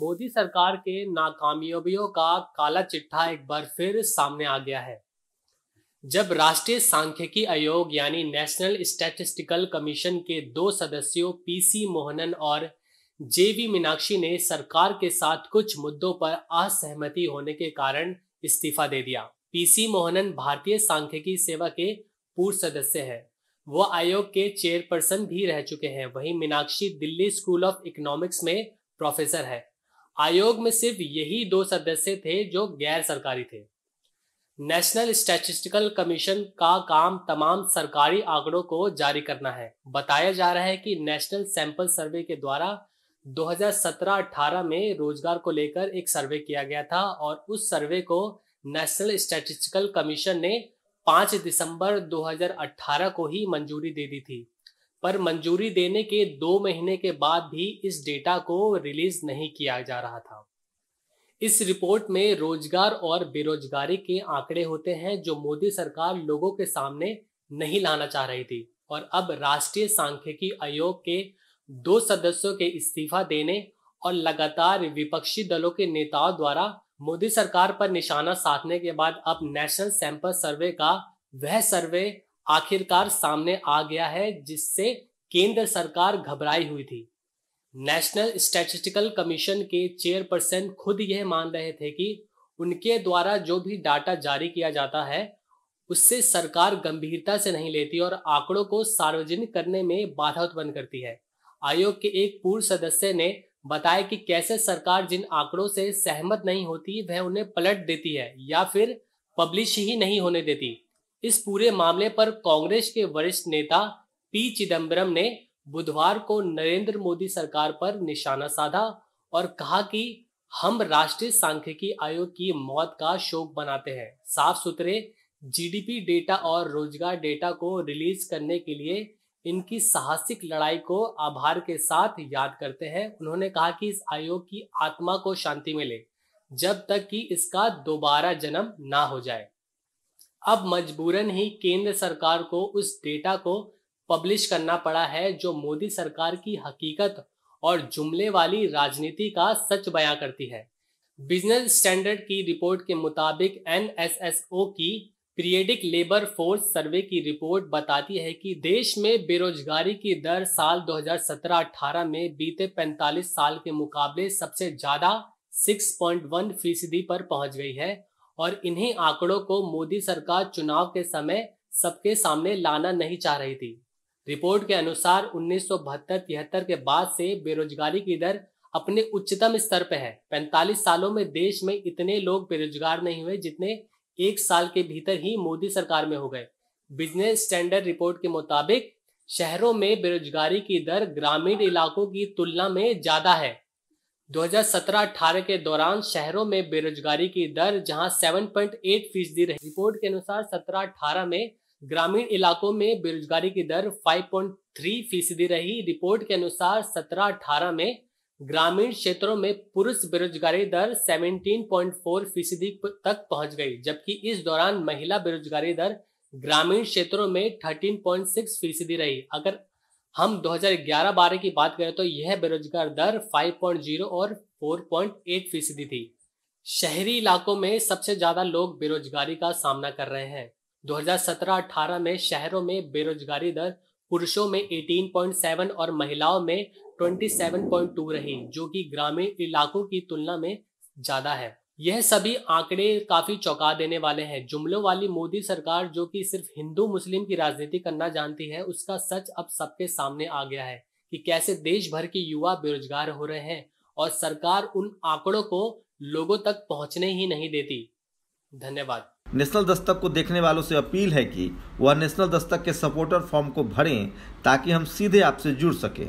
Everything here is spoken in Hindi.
मोदी सरकार के नाकामयाबियों का काला चिट्ठा एक बार फिर सामने आ गया है जब राष्ट्रीय सांख्यिकी आयोग यानी नेशनल स्टैटिस्टिकल कमीशन के दो सदस्यों पीसी मोहनन और जेवी मीनाक्षी ने सरकार के साथ कुछ मुद्दों पर असहमति होने के कारण इस्तीफा दे दिया पीसी मोहनन भारतीय सांख्यिकी सेवा के पूर्व सदस्य हैं वह आयोग के चेयरपर्सन भी रह चुके हैं वहीं Meenakshi Delhi school of economics में प्रोफेसर है आयोग में सिर्फ यही दो सदस्य थे जो गैर सरकारी थे नेशनल स्टैटिस्टिकल कमीशन का काम तमाम सरकारी आंकड़ों को जारी करना है बताया जा रहा है कि नेशनल सैंपल सर्वे के द्वारा 2017-18 में रोजगार को लेकर एक सर्वे किया गया था और उस सर्वे को नेशनल स्टैटिस्टिकल कमीशन ने 5 दिसंबर 2018 को ही मंजूरी दे दी थी पर मंजूरी देने के दो महीने के बाद भी इस डेटा को रिलीज नहीं किया जा रहा था इस रिपोर्ट में रोजगार और बेरोजगारी के आंकड़े होते हैं जो मोदी सरकार लोगों के सामने नहीं लाना चाह रही थी और अब राष्ट्रीय सांख्यिकी आयोग के दो सदस्यों के इस्तीफा देने और लगातार विपक्षी दलों के नेताओं द्वारा मोदी सरकार पर निशाना साधने के बाद अब नेशनल सैंपल सर्वे का वह सर्वे आखिरकार सामने आ गया है जिससे केंद्र सरकार घबराई हुई थी नेशनल स्टैटिस्टिकल कमीशन के चेयरपर्सन खुद यह मान रहे थे कि उनके द्वारा जो भी डाटा जारी किया जाता है उससे सरकार गंभीरता से नहीं लेती और आंकड़ों को सार्वजनिक करने में बाधा उत्पन्न करती है आयोग के एक पूर्व सदस्य ने बताया कि कैसे सरकार जिन आंकड़ों से सहमत नहीं होती वह उन्हें पलट देती है या फिर पब्लिश ही नहीं होने देती इस पूरे मामले पर कांग्रेस के वरिष्ठ नेता पी चिदम्बरम ने बुधवार को नरेंद्र मोदी सरकार पर निशाना साधा और कहा कि हम राष्ट्रीय सांख्यिकी आयोग की मौत का शोक बनाते हैं साफ सुथरे जीडीपी डेटा और रोजगार डेटा को रिलीज करने के लिए इनकी साहसिक लड़ाई को आभार के साथ याद करते हैं उन्होंने कहा कि इस आयोग की आत्मा को शांति मिले जब तक कि इसका दोबारा जन्म ना हो जाए अब मजबूरन ही केंद्र सरकार को उस डेटा को पब्लिश करना पड़ा है जो मोदी सरकार की हकीकत और जुमले वाली राजनीति का सच बयां करती है बिजनेस स्टैंडर्ड की रिपोर्ट के मुताबिक एन की पीरियडिक लेबर फोर्स सर्वे की रिपोर्ट बताती है कि देश में बेरोजगारी की दर साल 2017-18 में बीते 45 साल के मुकाबले सबसे ज़्यादा 6.1 फीसदी पर पहुंच गई है और इन्हीं आंकड़ों को मोदी सरकार चुनाव के समय सबके सामने लाना नहीं चाह रही थी रिपोर्ट के अनुसार उन्नीस सौ के बाद से बेरोजगारी की दर अपने उच्चतम स्तर पर है 45 सालों में देश में इतने लोग बेरोजगार नहीं हुए जितने एक साल के भीतर ही मोदी सरकार में हो गए बिजनेस स्टैंडर्ड रिपोर्ट के मुताबिक शहरों में बेरोजगारी की दर ग्रामीण इलाकों की तुलना में ज्यादा है 2017-18 के दौरान शहरों में बेरोजगारी की दर जहां 7.8 फीसदी रही रिपोर्ट के अनुसार 17-18 में ग्रामीण इलाकों में बेरोजगारी की दर 5.3 फीसदी रही रिपोर्ट के अनुसार 17-18 में ग्रामीण क्षेत्रों में पुरुष बेरोजगारी दर 17.4 फीसदी तक पहुंच गई जबकि इस दौरान महिला बेरोजगारी दर ग्रामीण क्षेत्रों में 13.6 फीसदी रही अगर हम 2011-12 की बात करें तो यह बेरोजगार दर 5.0 और 4.8 फीसदी थी शहरी इलाकों में सबसे ज़्यादा लोग बेरोजगारी का सामना कर रहे हैं 2017-18 में शहरों में बेरोजगारी दर पुरुषों में 18.7 और महिलाओं में 27.2 रही जो कि ग्रामीण इलाकों की तुलना में ज़्यादा है यह सभी आंकड़े काफी चौंका देने वाले हैं जुमलों वाली मोदी सरकार जो कि सिर्फ हिंदू मुस्लिम की राजनीति करना जानती है उसका सच अब सबके सामने आ गया है कि कैसे देश भर के युवा बेरोजगार हो रहे हैं और सरकार उन आंकड़ों को लोगों तक पहुंचने ही नहीं देती धन्यवाद नेशनल दस्तक को देखने वालों से अपील है कि वह नेशनल दस्तक के सपोर्टर फॉर्म को भरें ताकि हम सीधे आपसे जुड़ सकें